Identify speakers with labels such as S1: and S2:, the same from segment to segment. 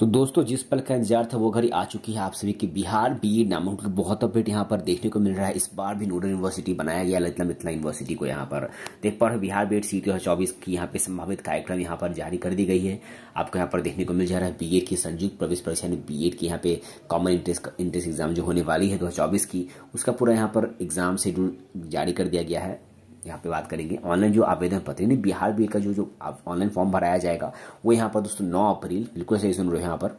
S1: तो दोस्तों जिस पल का इंतजार था वो घड़ी आ चुकी है आप सभी की बिहार बी एड नामांकन की बहुत अपडेट यहाँ पर देखने को मिल रहा है इस बार भी नोडल यूनिवर्सिटी बनाया गया ललित मिथिला यूनिवर्सिटी को यहाँ पर देख पा रहे बिहार बी एड सी दो चौबीस की यहाँ पे संभावित कार्यक्रम यहाँ पर जारी कर दी गई है आपको यहाँ पर देखने को मिल जा रहा है बी की संयुक्त प्रवेश परीक्षा यानी बी की यहाँ पे कॉमन इंट्रेंस इंट्रेंस एग्जाम जो होने वाली है दो की उसका पूरा यहाँ पर एग्जाम शेड्यूल जारी कर दिया गया है यहाँ पे बात करेंगे ऑनलाइन जो आवेदन पत्र यानी बिहार बिल का जो जो ऑनलाइन फॉर्म भराया जाएगा वो यहाँ पर दोस्तों नौ अप्रैल बिल्कुल सही सुन रहे हो यहाँ पर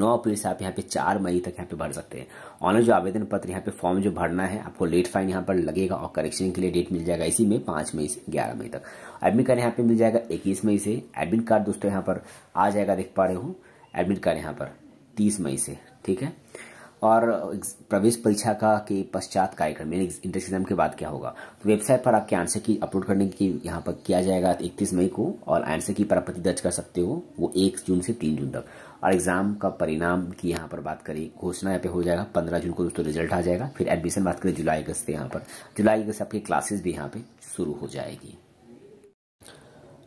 S1: नौ अप्रैल से आप यहाँ पे चार मई तक यहाँ पे भर सकते हैं ऑनलाइन जो आवेदन पत्र यहाँ पे फॉर्म जो भरना है आपको लेट फाइन यहाँ पर लगेगा और करेक्शन के लिए डेट मिल जाएगा इसी में पाँच मई से ग्यारह मई तक एडमिट कार्ड यहाँ पे मिल जाएगा इक्कीस मई से एडमिट कार्ड दोस्तों यहाँ पर आ जाएगा देख पा रहे हो एडमिट कार्ड यहाँ पर तीस मई से ठीक है और प्रवेश परीक्षा का के पश्चात कार्यक्रम यानी इंट्रेंस एग्जाम के बाद क्या होगा तो वेबसाइट पर आपके आंसर की अपलोड करने की यहाँ पर किया जाएगा इकतीस मई को और आंसर की प्राप्ति दर्ज कर सकते हो वो एक जून से तीन जून तक और एग्जाम का परिणाम की यहाँ पर बात करें घोषणा यहाँ पे हो जाएगा पंद्रह जून को दोस्तों रिजल्ट आ जाएगा फिर एडमिशन बात करें जुलाई अगस्त यहाँ पर जुलाई अगस्त आपकी क्लासेस भी यहाँ पे शुरू हो जाएगी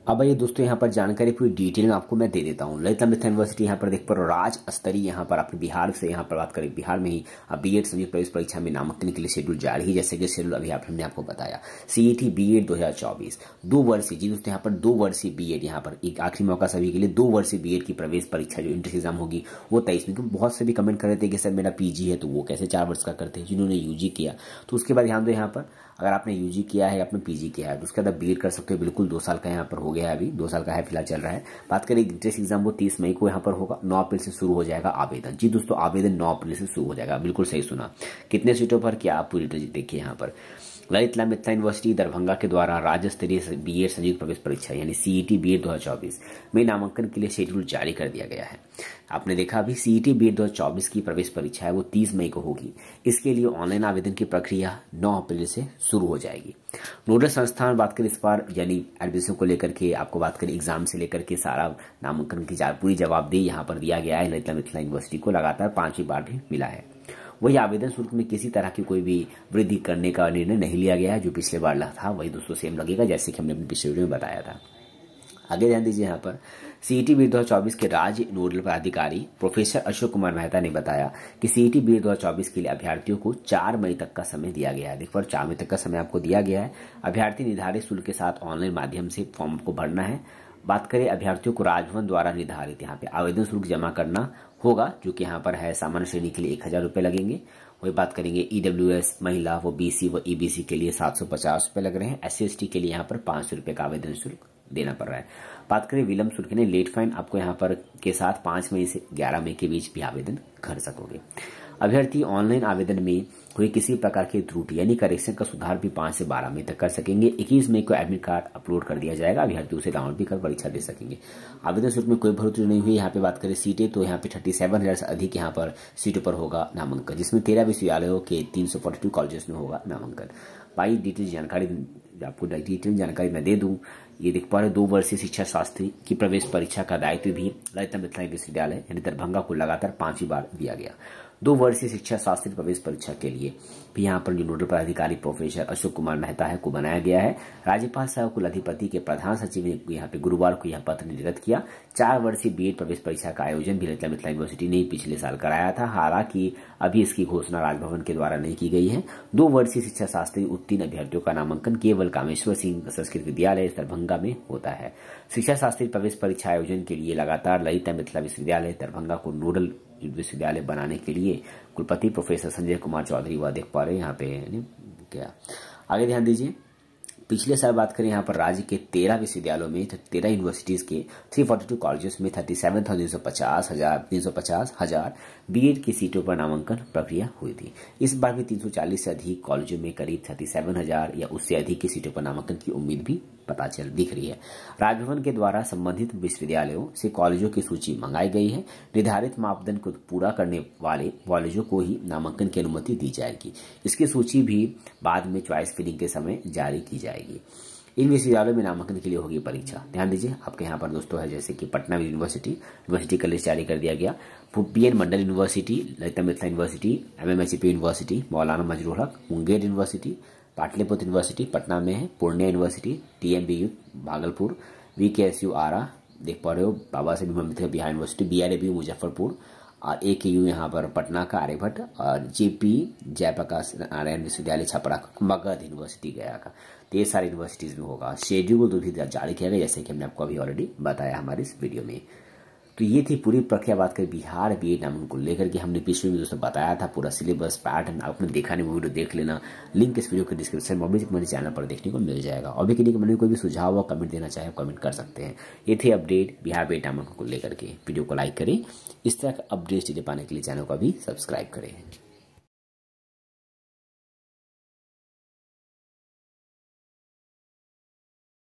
S1: अब ये दोस्तों यहाँ पर जानकारी पूरी डिटेल में आपको मैं दे देता हूँ ललिता अमृत यूनिवर्सिटी यहाँ पर देख पर राज स्तरीय यहाँ पर आपने बिहार से यहाँ पर बात करें बिहार में ही अब बी एड संयुक्त प्रवेश परीक्षा में नामांकन के लिए शेड्यूल जारी है जैसे कि शेड्यूल अभी आपने आपको बताया C E T B Ed दो हजार चौबीस दो वर्षीय जी दोस्तों यहाँ पर दो वर्षीय बी एड यहाँ पर एक आखिरी मौका सभी के लिए दो वर्षीय बी एड की प्रवेश परीक्षा जो इंट्रेंस एग्जाम होगी वो तेईस में क्योंकि बहुत से भी कमेंट कर रहे थे कि सर मेरा पी है तो वो कैसे चार वर्ष का करते हैं जिन्होंने यू जी किया तो उसके बाद ध्यान दो यहाँ पर अगर आपने यू किया है आपने पी किया है तो उसके बाद बी कर सकते हो बिल्कुल दो साल का यहाँ पर हो गया है अभी दो साल का है फिलहाल चल रहा है बात करें इंटरेस्ट एग्जाम वो तीस मई को यहाँ पर होगा नौ अप्रैल से शुरू हो जाएगा आवेदन जी दोस्तों आवेदन नौ अप्रैल से शुरू हो जाएगा बिल्कुल सही सुना कितने सीटों पर क्या आप पूरी देखिए यहाँ पर ललित लाल मिथिला यूनिवर्सिटी दरभंगा के द्वारा राज्य स्तरीय बी एड संयुक्त प्रवेश परीक्षा यानी सीईटी बी एड दो में नामांकन के लिए शेड्यूल जारी कर दिया गया है आपने देखा अभी सीईटी बी एड दो की प्रवेश परीक्षा है वो तीस मई को होगी इसके लिए ऑनलाइन आवेदन की प्रक्रिया नौ अप्रैल से शुरू हो जाएगी नोडल संस्थान बात करें इस बार यानी एडमिशन को लेकर के आपको बात करें एग्जाम से लेकर के सारा नामांकन की पूरी जवाबदेही यहाँ पर दिया गया है ललित मिथिला यूनिवर्सिटी को लगातार पांचवी बार भी मिला है वही आवेदन शुल्क में किसी तरह की कोई भी वृद्धि करने का निर्णय नहीं लिया गया है जो पिछले बार था वही दोस्तों सेम लगेगा जैसे कि हमने पिछले वीडियो में बताया था आगे ध्यान दीजिए यहाँ पर सीईटी बी e दो के राज्य नोडल पदाधिकारी प्रोफेसर अशोक कुमार मेहता ने बताया कि सीईटी बी e दो के लिए अभ्यर्थियों को चार मई तक का समय दिया गया है देखो चार मई तक का समय आपको दिया गया है अभ्यर्थी निर्धारित शुल्क के साथ ऑनलाइन माध्यम से फॉर्म को भरना है बात करें अभ्यर्थियों को राजभवन द्वारा निर्धारित यहाँ पे आवेदन शुल्क जमा करना होगा जो कि यहाँ पर है सामान्य श्रेणी के लिए एक हजार रुपये लगेंगे वही बात करेंगे ईडब्ल्यू e महिला वो बीसी व ईबीसी के लिए सात सौ पचास रुपये लग रहे हैं एस सी के लिए यहाँ पर पाँच सौ रुपये का आवेदन शुल्क देना पड़ रहा है बात करें विलंब शुल्क ने लेट फाइन आपको यहाँ पर के साथ पाँच मई से ग्यारह मई के बीच भी आवेदन कर सकोगे अभ्यर्थी ऑनलाइन आवेदन में हुई किसी प्रकार की त्रुटि यानी करेक्शन का सुधार भी पांच से बारह मई तक कर सकेंगे इक्कीस मई को एडमिट कार्ड अपलोड कर दिया जाएगा अभ्यर्थी उसे डाउनलोड भी कर परीक्षा दे सकेंगे आवेदन शुल्क में कोई भरोतरी नहीं हुई यहाँ पे बात करें सीटें तो यहाँ पे थर्टी सेवन हज़ार से अधिक यहाँ पर सीटों पर होगा नामांकन जिसमें तेरह विश्वविद्यालयों के तीन सौ फोर्टी टू कॉलेजेस में होगा नामांकन पाई डिटेल जानकारी आपको डिटेल जानकारी मैं दे दूँ ये देख पा रहे दो वर्षीय शिक्षा शास्त्री की प्रवेश परीक्षा का दायित्व भी ललिता मिथिला विश्वविद्यालय यानी दरभंगा को लगातार पांचवी बार दिया गया दो वर्षीय शिक्षा शास्त्री प्रवेश परीक्षा के लिए भी यहाँ पर नोडल पदाधिकारी प्रोफेसर अशोक कुमार मेहता है को बनाया गया है राज्यपाल सह कुलाधिपति के प्रधान सचिव ने यहाँ पे गुरुवार को यह पत्र निर्गत किया चार वर्षीय बीएड प्रवेश परीक्षा का आयोजन भी ललिता मिथिला यूनिवर्सिटी ने पिछले साल कराया था हालांकि अभी इसकी घोषणा राजभवन के द्वारा नहीं की गई है दो वर्षीय शिक्षा शास्त्री उत्तीर्ण अभ्यर्थियों का नामांकन केवल कामेश्वर सिंह संस्कृत विद्यालय दरभंगा दरभंगा में होता है शिक्षा शास्त्री प्रवेश परीक्षा आयोजन के लिए लगातार ललिता मिथिला विश्वविद्यालय दरभंगा को नोडल विश्वविद्यालय बनाने के लिए कुलपति प्रोफेसर संजय कुमार चौधरी व देख पा रहे हैं यहाँ पे क्या आगे ध्यान दीजिए पिछले साल बात करें यहाँ पर राज्य के तेरह विश्वविद्यालयों में तो तेरह यूनिवर्सिटीज के थ्री फोर्टी टू कॉलेजेस में थर्टी सेवन थाउजेंड सौ पचास हजार तीन सौ पचास हजार बी की सीटों पर नामांकन प्रक्रिया हुई थी इस बार भी तीन सौ चालीस से अधिक कॉलेजों में करीब थर्टी सेवन हजार या उससे अधिक की सीटों पर नामांकन की उम्मीद भी पता चल दिख रही है राजभवन के द्वारा संबंधित विश्वविद्यालयों से कॉलेजों की सूची मंगाई गई है निर्धारित मापदंड को पूरा करने वाले कॉलेजों को ही नामांकन की अनुमति दी जाएगी इसकी सूची भी बाद में च्वाइस फिलिंग के समय जारी की जाएगी जाएगी इन विश्वविद्यालयों में नामांकन के लिए होगी परीक्षा ध्यान दीजिए आपके यहाँ पर दोस्तों है जैसे कि पटना यूनिवर्सिटी यूनिवर्सिटी का लिस्ट जारी कर दिया गया P N Mandal university Lalita Mithila university M M university Maulana Mazharul Haque Munger university Pataliputra university Patna में है Purnea university T M B U Bhagalpur V K S U Ara देख पा रहे हो Baba Saheb Ambedkar Bihar university B R A B Muzaffarpur और एक यू यहाँ पर पटना का आर्यभट्ट और जेपी जयप्रकाश नारायण विश्वविद्यालय छपरा का मगध यूनिवर्सिटी गया का तो ये सारी यूनिवर्सिटीज़ में होगा शेड्यूल तो भी जारी किया गया जैसे कि हमने आपको अभी ऑलरेडी बताया हमारे इस वीडियो में तो ये थी पूरी प्रक्रिया बात करें बिहार बी नाम को लेकर के हमने पिछले में दोस्तों बताया था पूरा सिलेबस पैटर्न आपने देखा नहीं वो वीडियो देख लेना लिंक इस वीडियो के डिस्क्रिप्शन में अभी मेरे चैनल पर देखने को मिल जाएगा अभी के लिए मैंने कोई भी सुझाव व कमेंट देना चाहे कमेंट कर सकते हैं ये थी अपडेट बिहार बी नाम को लेकर के वीडियो को लाइक करें इस तरह का चीजें पाने के लिए चैनल को अभी सब्सक्राइब करें